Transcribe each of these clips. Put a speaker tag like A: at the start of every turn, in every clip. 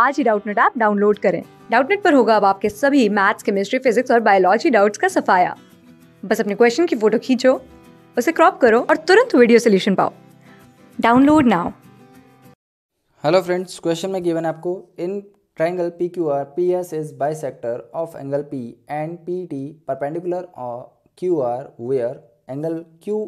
A: आज ही Doubtnut app download करें डाउटनेट पर होगा अब आपके सभी मैथ्स केमिस्ट्री फिजिक्स और बायोलॉजी डाउट्स का सफाया बस अपने क्वेश्चन की फोटो खींचो उसे क्रॉप करो और तुरंत वीडियो सोल्यूशन पाओ download now
B: hello friends question में गिवन आपको in triangle P Q R P S is bisector of angle P and P T perpendicular Q R where angle Q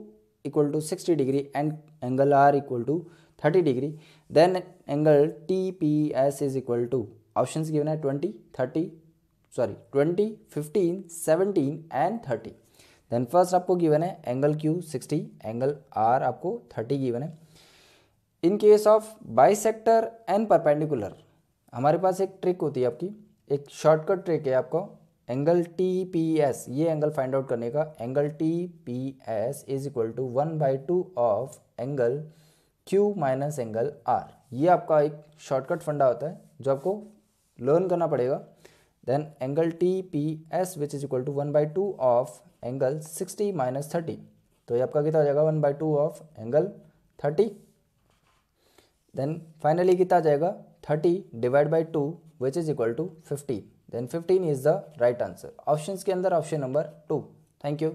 B: equal to sixty degree and angle R equal to thirty degree then angle T P S is equal to option given है twenty thirty sorry twenty fifteen seventeen and thirty then first आपको given है angle Q sixty angle R आपको thirty given है in case of sector and perpendicular हमारे पास एक trick होती है आपकी एक शॉर्टकट ट्रिक है आपको एंगल टी पी एस ये एंगल फाइंड आउट करने का angle T P S is equal to one by two of angle Q minus angle R ये आपका एक शॉर्टकट फंडा होता है जो आपको लर्न करना पड़ेगा then angle T P S which is equal to one by two of angle sixty minus thirty तो ये आपका कितना हो जाएगा one by two of angle thirty then finally कितना आ जाएगा thirty divide by two which is equal to fifty then fifteen is the right answer option के अंदर option number two thank you